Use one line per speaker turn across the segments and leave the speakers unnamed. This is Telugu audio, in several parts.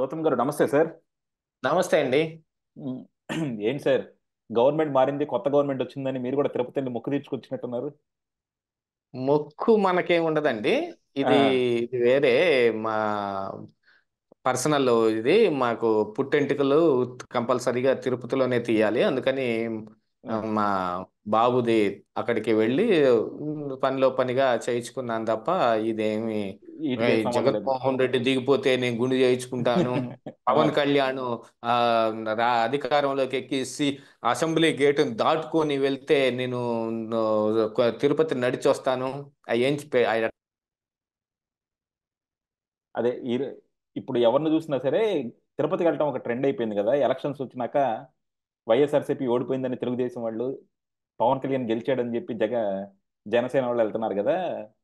గౌతమ్ గారు నమస్తే సార్ నమస్తే అండి ఏంటి సార్ గవర్నమెంట్ మారింది కొత్త గవర్నమెంట్ వచ్చిందని మీరు కూడా తిరుపతి మొక్కు తీర్చుకొచ్చినట్టున్నారు మొక్కు మనకేం ఉండదండి ఇది
ఇది వేరే మా పర్సనల్ ఇది మాకు పుట్టెంటుకలు కంపల్సరీగా తిరుపతిలోనే తీయాలి అందుకని మా బాబుది అక్కడికి వెళ్ళి పనిలో పనిగా చేయించుకున్నాను తప్ప ఇదేమి జగన్మోహన్ రెడ్డి దిగిపోతే నేను గుండు చేయించుకుంటాను పవన్ కళ్యాణ్ ఆ అధికారంలోకి ఎక్కిసి అసెంబ్లీ గేటును దాటుకొని వెళ్తే నేను తిరుపతి నడిచి వస్తాను ఏం
అదే ఇప్పుడు ఎవరిని చూసినా సరే తిరుపతికి వెళ్ళటం ఒక ట్రెండ్ అయిపోయింది కదా ఎలక్షన్స్ వచ్చినాక వైఎస్ఆర్సీపీ ఓడిపోయిందని తెలుగుదేశం వాళ్ళు పవన్ కళ్యాణ్ గెలిచాడని చెప్పి జగ జనసేన వాళ్ళు వెళ్తున్నారు కదా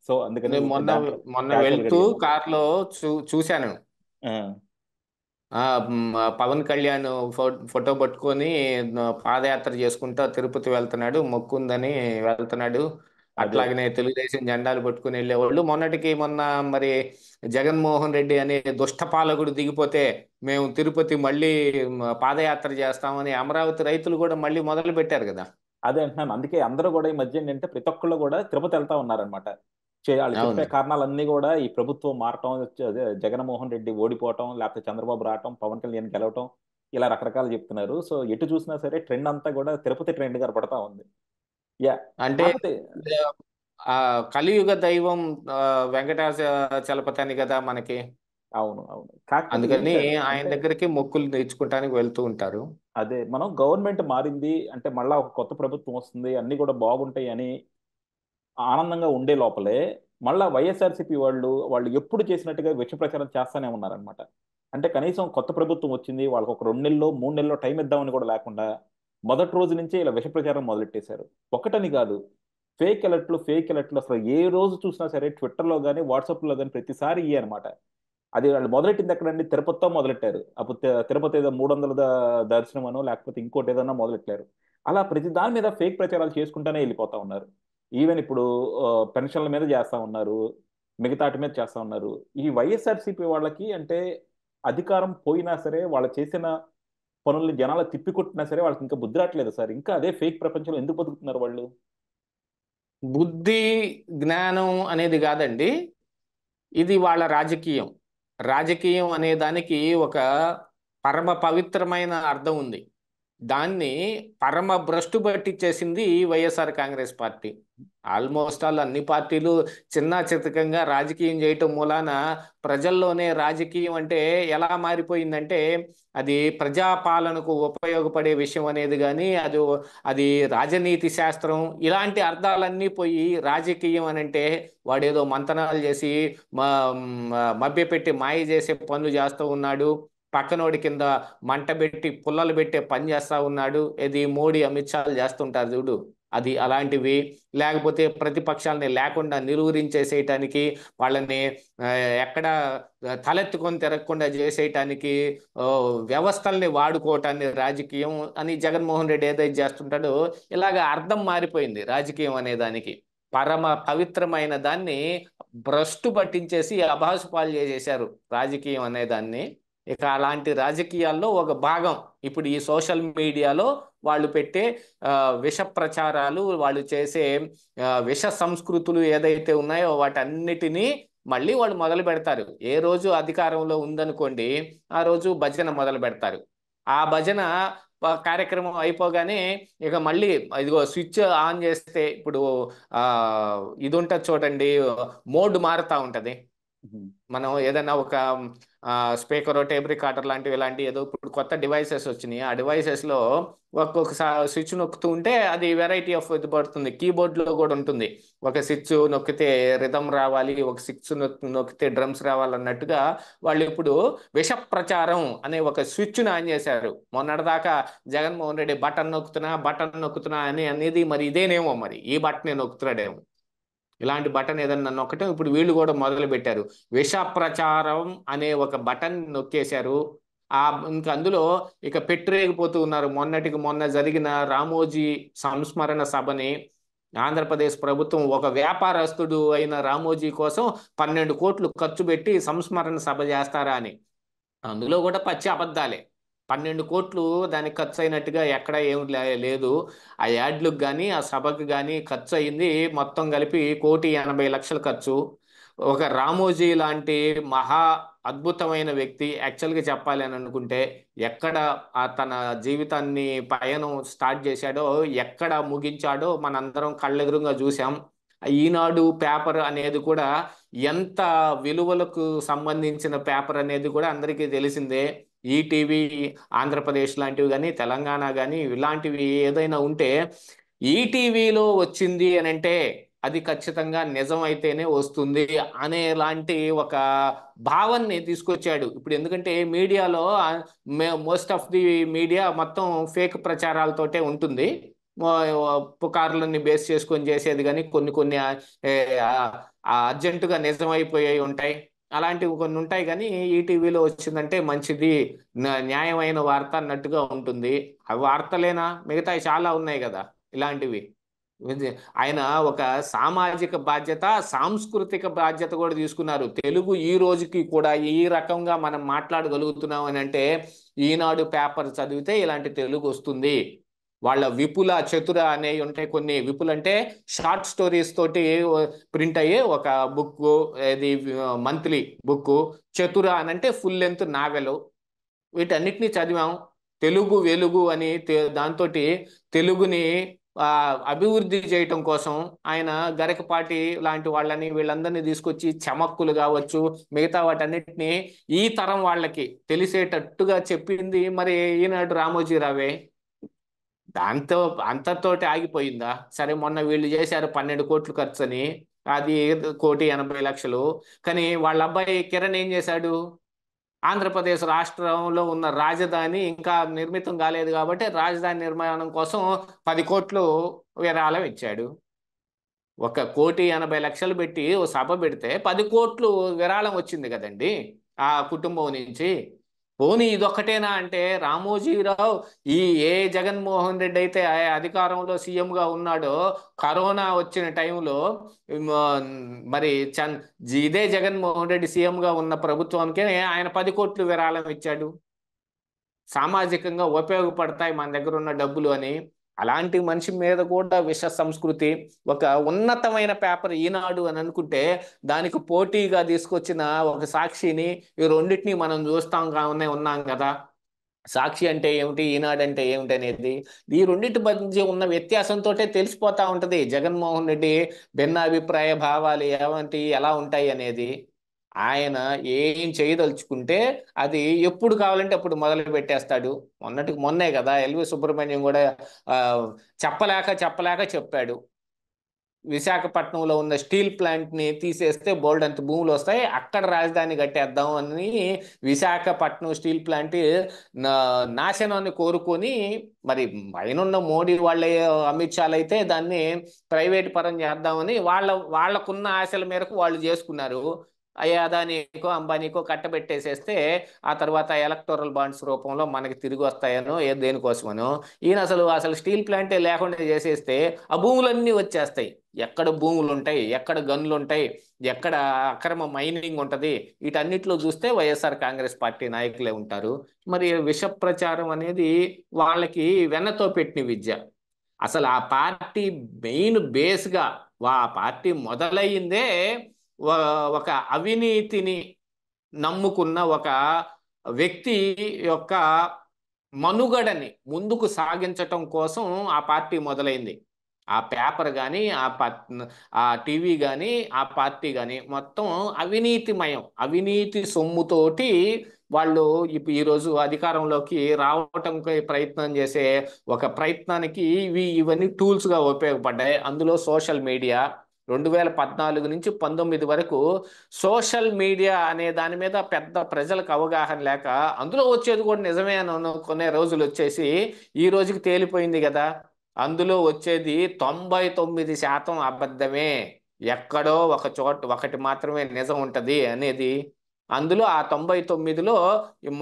సో అందుకని మొన్న మొన్న వెళ్తూ
కార్లో చూ చూశాను పవన్ కళ్యాణ్ ఫోటో పట్టుకొని పాదయాత్ర చేసుకుంటా తిరుపతి వెళ్తున్నాడు మొక్కుందని వెళ్తున్నాడు అట్లాగనే తెలుగుదేశం జెండాలు పట్టుకుని వెళ్ళేవాళ్ళు మొన్నటికి మొన్న మరి జగన్మోహన్ రెడ్డి అనే దుష్ట పాలకుడు దిగిపోతే మేము
తిరుపతి మళ్ళీ పాదయాత్ర చేస్తామని అమరావతి రైతులు కూడా మళ్ళీ మొదలు పెట్టారు కదా అదే అంటున్నాను అందుకే అందరూ కూడా ఈ మధ్య ఏంటంటే ప్రతి ఒక్కళ్ళు కూడా తిరుపతి వెళ్తా ఉన్నారనమాట వాళ్ళు చెప్పే కారణాలన్నీ కూడా ఈ ప్రభుత్వం మారటం జగన్మోహన్ రెడ్డి ఓడిపోవటం లేకపోతే చంద్రబాబు రావటం పవన్ కళ్యాణ్ గెలవటం ఇలా రకరకాలు చెప్తున్నారు సో ఎటు చూసినా సరే ట్రెండ్ అంతా కూడా తిరుపతి ట్రెండ్ గా పడతా ఉంది
యా అంటే కలియుగ దైవం వెంకటాచ చలపతి అని కదా మనకి అవును అవును
అందుకని ఆయన దగ్గరికి మొక్కులు నేర్చుకుంటానికి వెళ్తూ ఉంటారు అదే మనం గవర్నమెంట్ మారింది అంటే మళ్ళా ఒక కొత్త ప్రభుత్వం వస్తుంది అన్ని కూడా బాగుంటాయి అని ఆనందంగా ఉండే లోపలే మళ్ళా వైఎస్ఆర్సీపీ వాళ్ళు వాళ్ళు ఎప్పుడు చేసినట్టుగా విష ప్రచారం చేస్తానే ఉన్నారనమాట అంటే కనీసం కొత్త ప్రభుత్వం వచ్చింది వాళ్ళకి ఒక రెండు నెలల్లో మూడు నెలల్లో టైం ఇద్దామని కూడా లేకుండా మొదటి రోజు నుంచే ఇలా విష ప్రచారం మొదలెట్టేశారు ఒకటని కాదు ఫేక్ ఎలర్ట్లు ఫేక్ ఎలర్ట్లు అసలు ఏ రోజు చూసినా సరే ట్విట్టర్లో కానీ వాట్సాప్లో కానీ ప్రతిసారి ఇవి అనమాట అది వాళ్ళు మొదలెట్టింది ఎక్కడండి తిరుపతితో మొదలెట్టారు అప్పుడు తిరుపతి ఏదో మూడు వందల దర్శనమనో లేకపోతే ఇంకోటి ఏదన్నా మొదలెట్టారు అలా ప్రతి దాని మీద ఫేక్ ప్రచారాలు చేసుకుంటూనే వెళ్ళిపోతా ఉన్నారు ఈవెన్ ఇప్పుడు పెన్షన్ల మీద చేస్తా ఉన్నారు మిగతాటి మీద చేస్తా ఉన్నారు ఈ వైఎస్ఆర్సీపీ వాళ్ళకి అంటే అధికారం పోయినా సరే వాళ్ళు చేసిన పనుల్ని జనాలు తిప్పికొట్టినా సరే వాళ్ళకి ఇంకా బుద్ధి రావట్లేదు సార్ ఇంకా అదే ఫేక్ ప్రపంచంలో ఎందుకు బతుకుతున్నారు వాళ్ళు
బుద్ధి జ్ఞానం అనేది కాదండి ఇది వాళ్ళ రాజకీయం రాజకీయం అనే దానికి ఒక పరమ పవిత్రమైన అర్థం ఉంది దాన్ని పరమ భ్రష్టు పట్టించేసింది YSR Congress party almost all అన్ని పార్టీలు చిన్న చితకంగా రాజకీయం చేయటం మూలాన ప్రజల్లోనే రాజకీయం అంటే ఎలా మారిపోయిందంటే అది ప్రజాపాలనకు ఉపయోగపడే విషయం అనేది కానీ అది అది రాజనీతి శాస్త్రం ఇలాంటి అర్థాలన్నీ పోయి రాజకీయం అని అంటే వాడేదో మంతనాలు చేసి మభ్యపెట్టి మాయ చేసే పనులు చేస్తూ ఉన్నాడు పక్కనోడి కింద మంట పెట్టి పుల్లలు పెట్టే పని చేస్తా ఉన్నాడు ఇది మోడీ అమిత్ షాలు చేస్తుంటారు చూడు అది అలాంటివి లేకపోతే ప్రతిపక్షాలని లేకుండా నిలువరించేసేయటానికి వాళ్ళని ఎక్కడ తలెత్తుకొని తిరగకుండా చేసేయటానికి వ్యవస్థల్ని వాడుకోవటాన్ని రాజకీయం అని జగన్మోహన్ రెడ్డి ఏదైతే చేస్తుంటాడో ఇలాగ అర్థం మారిపోయింది రాజకీయం అనే దానికి పరమ పవిత్రమైన దాన్ని భ్రష్టు పట్టించేసి అభాసుపాలు చేసేసారు రాజకీయం అనే దాన్ని ఇక అలాంటి రాజకీయాల్లో ఒక భాగం ఇప్పుడు ఈ సోషల్ మీడియాలో వాళ్ళు పెట్టే విష ప్రచారాలు వాళ్ళు చేసే విష సంస్కృతులు ఏదైతే ఉన్నాయో వాటన్నిటినీ మళ్ళీ వాళ్ళు మొదలు పెడతారు ఏ రోజు అధికారంలో ఉందనుకోండి ఆ రోజు భజన మొదలు పెడతారు ఆ భజన కార్యక్రమం అయిపోగానే ఇక మళ్ళీ ఇదిగో స్విచ్ ఆన్ చేస్తే ఇప్పుడు ఇది ఉంటుంది చూడండి మోడ్ మారుతూ ఉంటుంది మనం ఏదైనా ఒక స్పీకర్ టేప్ రికార్డర్ లాంటివి ఇలాంటి ఏదో ఇప్పుడు కొత్త డివైసెస్ వచ్చినాయి ఆ డివైసెస్ లో ఒక్కొక్కసారి స్విచ్ నొక్కుతూ ఉంటే అది వెరైటీ ఆఫ్ ఇది పడుతుంది కీబోర్డ్ లో కూడా ఉంటుంది ఒక స్విచ్ నొక్కితే రిథమ్ రావాలి ఒక స్విచ్ నొక్కితే డ్రమ్స్ రావాలన్నట్టుగా వాళ్ళు ఇప్పుడు విష ప్రచారం అనే ఒక స్విచ్ ఆన్ చేశారు మొన్నటిదాకా జగన్మోహన్ రెడ్డి బటన్ నొక్కుతున్నా బటన్ నొక్కుతున్నా అని అనేది మరి ఇదేనేమో మరి ఈ బటన్ నొక్కుతున్నాడేమో ఇలాంటి బటన్ ఏదన్నా నొక్కటం ఇప్పుడు వీళ్ళు కూడా మొదలు పెట్టారు విష ప్రచారం అనే ఒక బటన్ నొక్కేశారు ఆ ఇంకా అందులో ఇక పెట్టిరేగిపోతూ ఉన్నారు మొన్నటికి మొన్న జరిగిన రామోజీ సంస్మరణ సభని ఆంధ్రప్రదేశ్ ప్రభుత్వం ఒక వ్యాపారస్తుడు అయిన రామోజీ కోసం పన్నెండు కోట్లు ఖర్చు పెట్టి సంస్మరణ సభ చేస్తారా అని అందులో కూడా పచ్చి అబద్ధాలే పన్నెండు కోట్లు దానికి ఖర్చు అయినట్టుగా ఎక్కడ ఏం లేదు ఆ యాడ్లకు కానీ ఆ సభకు కానీ ఖర్చు అయింది మొత్తం కలిపి కోటి ఎనభై లక్షల ఖర్చు ఒక రామోజీ లాంటి మహా అద్భుతమైన వ్యక్తి యాక్చువల్గా చెప్పాలి అని అనుకుంటే ఎక్కడ తన జీవితాన్ని పయనం స్టార్ట్ చేశాడో ఎక్కడ ముగించాడో మనందరం కళ్ళెదురుగా చూసాం ఈనాడు పేపర్ అనేది కూడా ఎంత విలువలకు సంబంధించిన పేపర్ అనేది కూడా అందరికీ తెలిసిందే ఈటీవీ ఆంధ్రప్రదేశ్ లాంటివి కానీ తెలంగాణ కానీ ఇలాంటివి ఏదైనా ఉంటే ఈటీవీలో వచ్చింది అని అంటే అది ఖచ్చితంగా నిజం అయితేనే వస్తుంది అనేలాంటి ఒక భావాన్ని తీసుకొచ్చాడు ఇప్పుడు ఎందుకంటే మీడియాలో మోస్ట్ ఆఫ్ ది మీడియా మొత్తం ఫేక్ ప్రచారాలతోటే ఉంటుంది పుకార్లని బేస్ చేసుకొని చేసేది కానీ కొన్ని కొన్ని అర్జెంటుగా నిజమైపోయాయి ఉంటాయి అలాంటివి కొన్ని ఉంటాయి కానీ ఈటీవీలో వచ్చిందంటే మంచిది న్యాయమైన వార్త అన్నట్టుగా ఉంటుంది అవి వార్తలేనా మిగతా చాలా ఉన్నాయి కదా ఇలాంటివి ఆయన ఒక సామాజిక బాధ్యత సాంస్కృతిక బాధ్యత కూడా తీసుకున్నారు తెలుగు ఈ రోజుకి కూడా ఈ రకంగా మనం మాట్లాడగలుగుతున్నాం అని అంటే ఈనాడు పేపర్ చదివితే ఇలాంటి తెలుగు వస్తుంది వాళ్ళ విపుల చతుర అనే ఉంటాయి కొన్ని విపులు అంటే షార్ట్ స్టోరీస్ తోటి ప్రింట్ అయ్యే ఒక బుక్ ఇది మంత్లీ బుక్ చతుర అని అంటే ఫుల్ లెంత్ నావెలు వీటన్నిటిని చదివాం తెలుగు వెలుగు అని దాంతో తెలుగుని అభివృద్ధి చేయటం కోసం ఆయన గరకపాటి లాంటి వాళ్ళని వీళ్ళందరినీ తీసుకొచ్చి చమక్కులు కావచ్చు మిగతా వాటన్నిటిని ఈ తరం వాళ్ళకి తెలిసేటట్టుగా చెప్పింది మరి ఈనాడు రామోజీ రావే దాంతో అంతతో ఆగిపోయిందా సరే మొన్న వీళ్ళు చేశారు పన్నెండు కోట్లు ఖర్చు అని అది కోటి ఎనభై లక్షలు కానీ వాళ్ళ అబ్బాయి కిరణ్ ఏం చేశాడు ఆంధ్రప్రదేశ్ రాష్ట్రంలో ఉన్న రాజధాని ఇంకా నిర్మితం కాలేదు కాబట్టి రాజధాని నిర్మాణం కోసం పది కోట్లు విరాళం ఇచ్చాడు ఒక కోటి ఎనభై లక్షలు పెట్టి ఓ సభ పెడితే పది కోట్లు విరాళం వచ్చింది కదండి ఆ కుటుంబం నుంచి పోనీ ఇదొక్కటేనా అంటే రామోజీరావు ఈ ఏ జగన్మోహన్ రెడ్డి అయితే అధికారంలో సీఎంగా ఉన్నాడో కరోనా వచ్చిన టైంలో మరి చన్ ఇదే జగన్మోహన్ రెడ్డి సీఎంగా ఉన్న ప్రభుత్వానికి ఆయన పది కోట్లు విరాళం ఇచ్చాడు సామాజికంగా ఉపయోగపడతాయి మన దగ్గర ఉన్న డబ్బులు అని అలాంటి మనిషి మీద కూడా విష సంస్కృతి ఒక ఉన్నతమైన పేపర్ ఈనాడు అని అనుకుంటే దానికి పోటీగా తీసుకొచ్చిన ఒక సాక్షిని ఈ రెండింటిని మనం చూస్తాం కానీ ఉన్నాం కదా సాక్షి అంటే ఏమిటి ఈనాడు అంటే ఏమిటి అనేది ఈ రెండింటి మధ్య ఉన్న వ్యత్యాసంతో తెలిసిపోతా ఉంటుంది జగన్మోహన్ రెడ్డి భిన్నాభిప్రాయ భావాలు ఏమంటి ఎలా ఉంటాయి అనేది ఆయన ఏం చేయదలుచుకుంటే అది ఎప్పుడు కావాలంటే అప్పుడు మొదలు పెట్టేస్తాడు మొన్నటికి మొన్నే కదా ఎల్వి సుబ్రహ్మణ్యం కూడా చెప్పలేక చెప్పలేక చెప్పాడు విశాఖపట్నంలో ఉన్న స్టీల్ ప్లాంట్ని తీసేస్తే బోల్డ్ అంత భూములు వస్తాయి అక్కడ రాజధాని కట్టేద్దాం అని విశాఖపట్నం స్టీల్ ప్లాంట్ నాశనాన్ని కోరుకొని మరి పైన మోడీ వాళ్ళ అమిత్ షాలు అయితే దాన్ని ప్రైవేట్ పరం చేద్దామని వాళ్ళ వాళ్ళకున్న ఆశల మేరకు వాళ్ళు చేసుకున్నారు అయ్యా అదానీకో అంబానీకో కట్టబెట్టేసేస్తే ఆ తర్వాత ఎలక్టోరల్ బాండ్స్ రూపంలో మనకి తిరిగి వస్తాయనో ఏ దేనికోసమనో ఈయన అసలు అసలు స్టీల్ ప్లాంటే లేకుండా చేసేస్తే ఆ భూములన్నీ వచ్చేస్తాయి ఎక్కడ భూములు ఉంటాయి ఎక్కడ గన్లు ఉంటాయి ఎక్కడ అక్రమ మైనింగ్ ఉంటుంది వీటన్నిటిలో చూస్తే వైఎస్ఆర్ కాంగ్రెస్ పార్టీ నాయకులే ఉంటారు మరి విష ప్రచారం అనేది వాళ్ళకి వెన్నతో పెట్టిన విద్య అసలు ఆ పార్టీ మెయిన్ బేస్గా ఆ పార్టీ మొదలయ్యిందే ఒక అవినీతిని నమ్ముకున్న ఒక వ్యక్తి యొక్క మనుగడని ముందుకు సాగించటం కోసం ఆ పార్టీ మొదలైంది ఆ పేపర్ కానీ ఆ ఆ టీవీ కానీ ఆ పార్టీ కానీ మొత్తం అవినీతిమయం అవినీతి సొమ్ముతోటి వాళ్ళు ఇప్పుడు ఈరోజు అధికారంలోకి రావటంకి ప్రయత్నం చేసే ఒక ప్రయత్నానికి ఇవి ఇవన్నీ టూల్స్గా ఉపయోగపడ్డాయి అందులో సోషల్ మీడియా రెండు వేల పద్నాలుగు నుంచి పంతొమ్మిది వరకు సోషల్ మీడియా అనే దాని మీద పెద్ద ప్రజలకు అవగాహన లేక అందులో వచ్చేది కూడా నిజమే అని అనుకునే రోజులు వచ్చేసి ఈ రోజుకి తేలిపోయింది కదా అందులో వచ్చేది తొంభై తొమ్మిది శాతం అబద్ధమే ఎక్కడో ఒక చోట ఒకటి మాత్రమే నిజం ఉంటుంది అనేది అందులో ఆ తొంభై తొమ్మిదిలో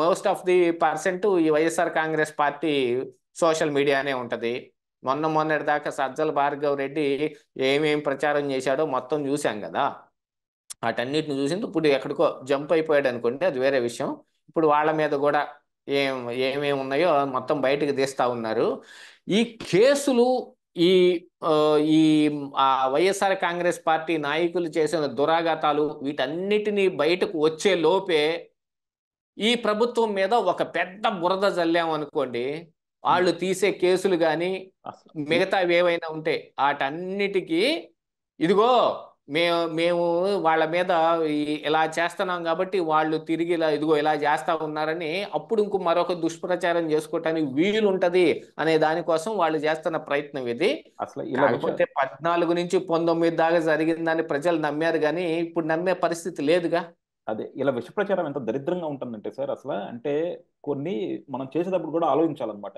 మోస్ట్ ఆఫ్ ది పర్సెంట్ ఈ వైఎస్ఆర్ కాంగ్రెస్ పార్టీ సోషల్ మీడియానే ఉంటుంది మొన్న మొన్నటి దాకా సజ్జల భార్గవ్ రెడ్డి ఏమేం ప్రచారం చేశాడో మొత్తం చూశాం కదా వాటన్నిటిని చూసింది ఇప్పుడు ఎక్కడికో జంప్ అయిపోయాడు అనుకుంటే అది వేరే విషయం ఇప్పుడు వాళ్ళ మీద కూడా ఏం ఏమేమి ఉన్నాయో మొత్తం బయటకు తీస్తా ఉన్నారు ఈ కేసులు ఈ ఈ వైఎస్ఆర్ కాంగ్రెస్ పార్టీ నాయకులు చేసిన దురాఘాతాలు వీటన్నిటినీ బయటకు వచ్చే లోపే ఈ ప్రభుత్వం మీద ఒక పెద్ద బురద జల్లామనుకోండి వాళ్ళు తీసే కేసులు కానీ మిగతావి ఏవైనా ఉంటే వాటన్నిటికీ ఇదిగో మేము మేము వాళ్ళ మీద ఇలా చేస్తున్నాం కాబట్టి వాళ్ళు తిరిగి ఇలా ఇదిగో ఇలా చేస్తా ఉన్నారని అప్పుడు ఇంకో మరొక దుష్ప్రచారం చేసుకోవటానికి వీలు ఉంటది అనే దానికోసం వాళ్ళు చేస్తున్న ప్రయత్నం ఇది అసలు ఇలాపోతే పద్నాలుగు నుంచి పంతొమ్మిది దాకా జరిగిందని ప్రజలు నమ్మారు కానీ ఇప్పుడు నమ్మే
పరిస్థితి లేదుగా అదే ఇలా విషప్రచారం ఎంత దరిద్రంగా ఉంటుందంటే సార్ అసలు అంటే కొన్ని మనం చేసేటప్పుడు కూడా ఆలోచించాలన్నమాట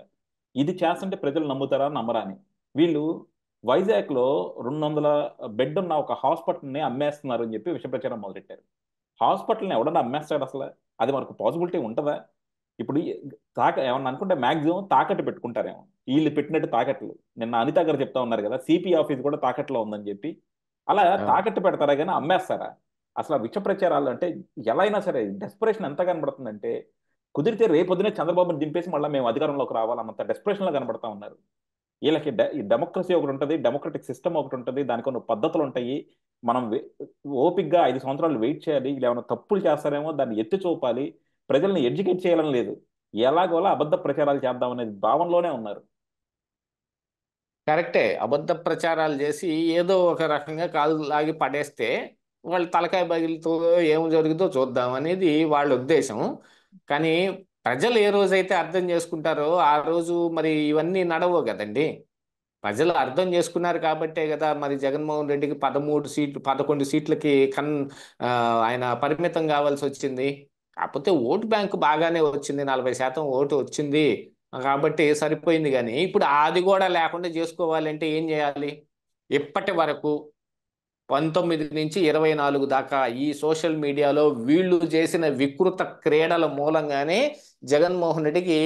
ఇది చేస్తుంటే ప్రజలు నమ్ముతారా నమ్మరా అని వీళ్ళు వైజాగ్లో రెండు వందల బెడ్ ఉన్న ఒక హాస్పిటల్ని అమ్మేస్తున్నారు అని చెప్పి విషప్రచారం మొదలెట్టారు హాస్పిటల్ని ఎవడన్నా అమ్మేస్తాడు అసలు అది మనకు పాసిబిలిటీ ఉంటుందా ఇప్పుడు తాక ఏమన్నా అనుకుంటే మాక్సిమం తాకట్టు పెట్టుకుంటారేమో వీళ్ళు పెట్టినట్టు తాకట్లు నిన్న అనిత గారు చెప్తా ఉన్నారు కదా సిపి ఆఫీస్ కూడా తాకట్లో ఉందని చెప్పి అలా తాకట్టు పెడతారా కానీ అమ్మేస్తారా అసలు విష ప్రచారాలు అంటే ఎలా అయినా సరే డెస్పరేషన్ ఎంత కనబడుతుందంటే కుదిరితే రేపు పొద్దునే చంద్రబాబుని దింపేసి మళ్ళీ మేము అధికారంలోకి రావాలన్నంత డెస్పరేషన్లో కనబడతా ఉన్నారు వీళ్ళకి డెమోక్రసీ ఒకటి ఉంటుంది డెమోక్రటిక్ సిస్టమ్ ఒకటి ఉంటుంది దానికి కొన్ని పద్ధతులు ఉంటాయి మనం ఓపిక్గా ఐదు సంవత్సరాలు వెయిట్ చేయాలి ఇలా ఏమైనా తప్పులు చేస్తారేమో దాన్ని ఎత్తి చూపాలి ప్రజల్ని ఎడ్యుకేట్ చేయాలని లేదు ఎలాగోలా అబద్ధ ప్రచారాలు చేద్దాం అనేది భావనలోనే ఉన్నారు కరెక్టే
అబద్ధ ప్రచారాలు చేసి ఏదో ఒక రకంగా కాలు లాగి పడేస్తే వాళ్ళు తలకాయ బగిలితో ఏం జరుగుతుందో చూద్దాం అనేది వాళ్ళ ఉద్దేశం కానీ ప్రజలు ఏ రోజైతే అర్థం చేసుకుంటారో ఆ రోజు మరి ఇవన్నీ నడవు కదండి ప్రజలు అర్థం చేసుకున్నారు కాబట్టే కదా మరి జగన్మోహన్ రెడ్డికి పదమూడు సీట్లు పదకొండు సీట్లకి కన్ ఆయన పరిమితం కావాల్సి వచ్చింది కాకపోతే ఓటు బ్యాంకు బాగానే వచ్చింది నలభై శాతం ఓటు వచ్చింది కాబట్టి సరిపోయింది కానీ ఇప్పుడు అది కూడా లేకుండా చేసుకోవాలంటే ఏం చేయాలి ఇప్పటి వరకు పంతొమ్మిది నుంచి ఇరవై నాలుగు దాకా ఈ సోషల్ మీడియాలో వీళ్ళు చేసిన వికృత క్రీడల మూలంగానే జగన్మోహన్ రెడ్డికి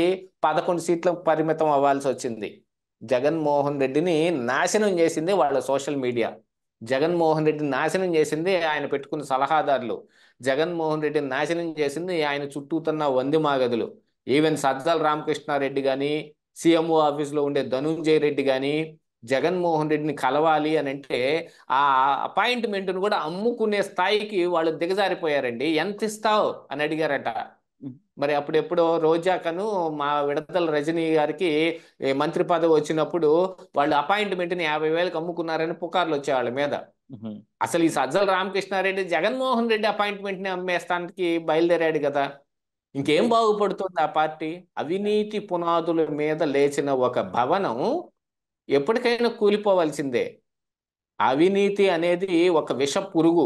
పదకొండు సీట్ల పరిమితం అవ్వాల్సి వచ్చింది జగన్మోహన్ రెడ్డిని నాశనం చేసింది వాళ్ళ సోషల్ మీడియా జగన్మోహన్ రెడ్డి నాశనం చేసింది ఆయన పెట్టుకున్న సలహాదారులు జగన్మోహన్ రెడ్డిని నాశనం చేసింది ఆయన చుట్టూతున్న వంది మాగదులు ఈవెన్ సజ్జల రామకృష్ణారెడ్డి కానీ సీఎంఓ ఆఫీస్లో ఉండే ధనుంజయ రెడ్డి కానీ జగన్మోహన్ రెడ్డిని కలవాలి అని అంటే ఆ అపాయింట్మెంట్ను కూడా అమ్ముకునే స్థాయికి వాళ్ళు దిగజారిపోయారండి ఎంత ఇస్తావు అని అడిగారట మరి అప్పుడెప్పుడో రోజాకను మా విడతల రజనీ గారికి మంత్రి పదవి వచ్చినప్పుడు వాళ్ళు అపాయింట్మెంట్ని యాభై వేలకు అమ్ముకున్నారని పుకార్లు వచ్చేవాళ్ళ మీద అసలు ఈ సజ్జల రామకృష్ణారెడ్డి జగన్మోహన్ రెడ్డి అపాయింట్మెంట్ని అమ్మేస్తానికి బయలుదేరాడు కదా ఇంకేం బాగుపడుతుంది ఆ పార్టీ అవినీతి పునాదుల మీద లేచిన ఒక భవనం ఎప్పటికైనా కూలిపోవాల్సిందే అవినీతి అనేది ఒక విష పురుగు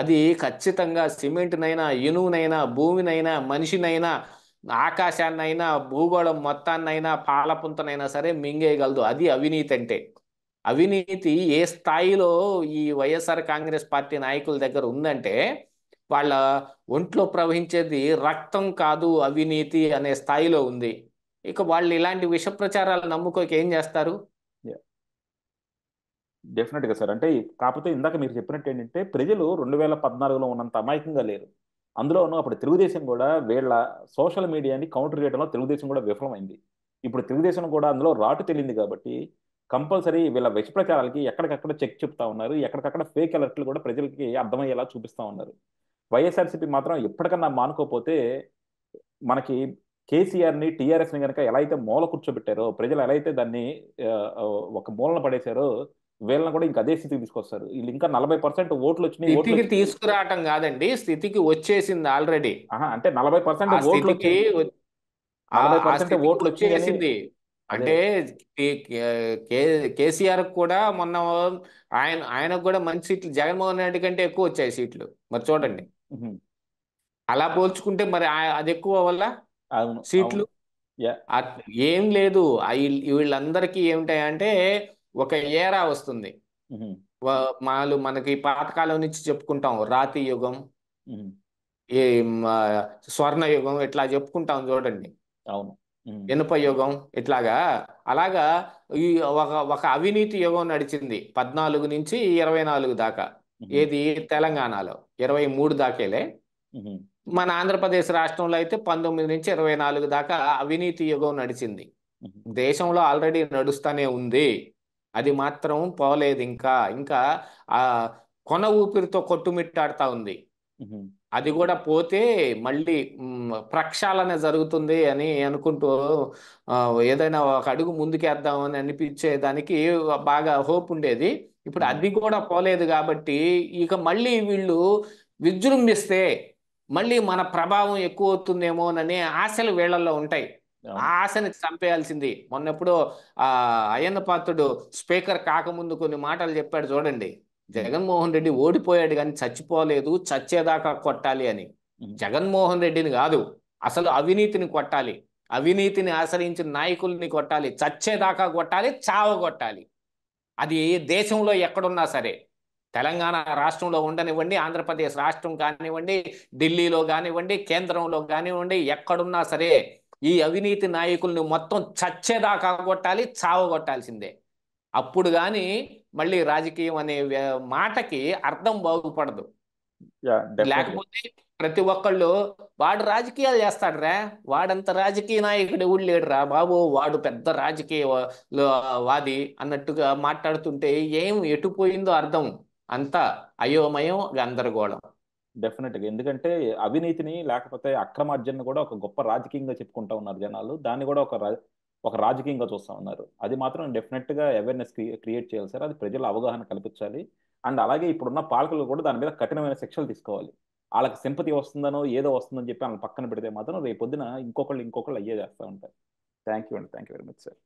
అది ఖచ్చితంగా సిమెంట్నైనా ఇనువునైనా భూమినైనా మనిషినైనా ఆకాశాన్నైనా భూగోళం మొత్తాన్నైనా పాలపుంతనైనా సరే మింగేయగలదు అది అవినీతి అంటే అవినీతి ఏ స్థాయిలో ఈ వైఎస్ఆర్ కాంగ్రెస్ పార్టీ నాయకుల దగ్గర ఉందంటే వాళ్ళ ఒంట్లో ప్రవహించేది రక్తం కాదు అవినీతి అనే స్థాయిలో ఉంది ఇక వాళ్ళు ఇలాంటి విష ప్రచారాలు నమ్ముకోక ఏం చేస్తారు
డెఫినెట్గా సార్ అంటే కాకపోతే ఇందాక మీరు చెప్పినట్టు ఏంటంటే ప్రజలు రెండు వేల పద్నాలుగులో ఉన్నంత అమాయకంగా లేరు అందులోనూ అప్పుడు తెలుగుదేశం కూడా వీళ్ళ సోషల్ మీడియాని కౌంటర్ చేయడంలో తెలుగుదేశం కూడా విఫలమైంది ఇప్పుడు తెలుగుదేశం కూడా అందులో రాటు తెలియదు కాబట్టి కంపల్సరీ వీళ్ళ విష ప్రచారాలకి ఎక్కడికక్కడ చెక్ చెప్తా ఉన్నారు ఎక్కడికక్కడ ఫేక్ అలర్ట్లు కూడా ప్రజలకి అర్థమయ్యేలా చూపిస్తూ ఉన్నారు వైఎస్ఆర్సీపీ మాత్రం ఎప్పటికన్నా మానుకోపోతే మనకి కేసీఆర్ని టీఆర్ఎస్ని కనుక ఎలా అయితే మూల కూర్చోబెట్టారో ప్రజలు ఎలా అయితే దాన్ని ఒక మూలన పడేశారో వీళ్ళని కూడా ఇంకా అదే స్థితికి తీసుకొస్తారు వీళ్ళు ఇంకా నలభై పర్సెంట్ ఓట్లు వచ్చినాయి ఓట్లు
తీసుకురావటం కాదండి స్థితికి వచ్చేసింది ఆల్రెడీ అంటే నలభై పర్సెంట్ ఓట్లు ఓట్లు వచ్చేసింది అంటే కేసీఆర్ కూడా మొన్న ఆయన ఆయనకు కూడా మంచి సీట్లు జగన్మోహన్ రెడ్డి కంటే ఎక్కువ వచ్చాయి సీట్లు మరి చూడండి అలా పోల్చుకుంటే మరి అది ఎక్కువ వల్ల సీట్లు ఏం లేదు వీళ్ళందరికీ ఏమిటాయంటే ఒక ఏరా వస్తుంది వాళ్ళు మనకి పాతకాలం నుంచి చెప్పుకుంటాం రాతి యుగం ఈ స్వర్ణ యుగం ఇట్లా చెప్పుకుంటాం చూడండి అవును ఇనుప యుగం ఇట్లాగా అలాగా ఈ ఒక ఒక అవినీతి యుగం నడిచింది పద్నాలుగు నుంచి ఇరవై నాలుగు దాకా ఏది తెలంగాణలో ఇరవై మూడు దాకేలే మన ఆంధ్రప్రదేశ్ రాష్ట్రంలో అయితే పంతొమ్మిది నుంచి ఇరవై నాలుగు దాకా అవినీతి యుగం నడిచింది దేశంలో ఆల్రెడీ నడుస్తూనే ఉంది అది మాత్రం పోలేదు ఇంకా ఇంకా ఆ కొన ఊపిరితో కొట్టుమిట్టాడుతా ఉంది అది కూడా పోతే మళ్ళీ ప్రక్షాళన జరుగుతుంది అని అనుకుంటూ ఏదైనా ఒక అడుగు ముందుకేద్దామని అనిపించేదానికి బాగా హోప్ ఉండేది ఇప్పుడు అది కూడా పోలేదు కాబట్టి ఇక మళ్ళీ వీళ్ళు విజృంభిస్తే మళ్ళీ మన ప్రభావం ఎక్కువ అవుతుందేమోననే ఆశలు వీళ్ళల్లో ఉంటాయి ఆశని చంపేయాల్సింది మొన్నప్పుడు ఆ అయ్యన్న పాత్రుడు స్పీకర్ కాకముందు కొన్ని మాటలు చెప్పాడు చూడండి జగన్మోహన్ రెడ్డి ఓడిపోయాడు కానీ చచ్చిపోలేదు చచ్చేదాకా కొట్టాలి అని జగన్మోహన్ రెడ్డిని కాదు అసలు అవినీతిని కొట్టాలి అవినీతిని ఆశ్రయించిన నాయకుల్ని కొట్టాలి చచ్చేదాకా కొట్టాలి చావ కొట్టాలి అది దేశంలో ఎక్కడున్నా సరే తెలంగాణ రాష్ట్రంలో ఉండనివ్వండి ఆంధ్రప్రదేశ్ రాష్ట్రం కానివ్వండి ఢిల్లీలో కానివ్వండి కేంద్రంలో కానివ్వండి ఎక్కడున్నా సరే ఈ అవినీతి నాయకుల్ని మొత్తం చచ్చేదాకా కొట్టాలి చావగొట్టాల్సిందే అప్పుడు కానీ మళ్ళీ రాజకీయం అనే మాటకి అర్థం బాగుపడదు లేకపోతే ప్రతి ఒక్కళ్ళు వాడు రాజకీయాలు చేస్తాడు రా వాడంత రాజకీయ నాయకుడు ఊళ్ళేడు రా బాబు వాడు పెద్ద రాజకీయ వాది అన్నట్టుగా
మాట్లాడుతుంటే ఏం ఎటుపోయిందో అర్థం అంతా అయోమయం గందరగోళం డెఫినెట్గా ఎందుకంటే అవినీతిని లేకపోతే అక్రమార్జన కూడా ఒక గొప్ప రాజకీయంగా చెప్పుకుంటా ఉన్నారు జనాలు దాన్ని కూడా ఒక ఒక రాజకీయంగా చూస్తూ ఉన్నారు అది మాత్రం డెఫినెట్గా అవేర్నెస్ క్రియేట్ చేయాలి సార్ అది ప్రజల అవగాహన కల్పించాలి అండ్ అలాగే ఇప్పుడున్న పాలకులు కూడా దాని మీద కఠినమైన శిక్షలు తీసుకోవాలి వాళ్ళకి సింపతి వస్తుందనో ఏదో వస్తుందని చెప్పి వాళ్ళని పక్కన పెడితే మాత్రం రేపు పొద్దున ఇంకొకళ్ళు ఇంకొకళ్ళు అయ్యే చేస్తూ ఉంటారు థ్యాంక్ యూ అండి thank you very much sir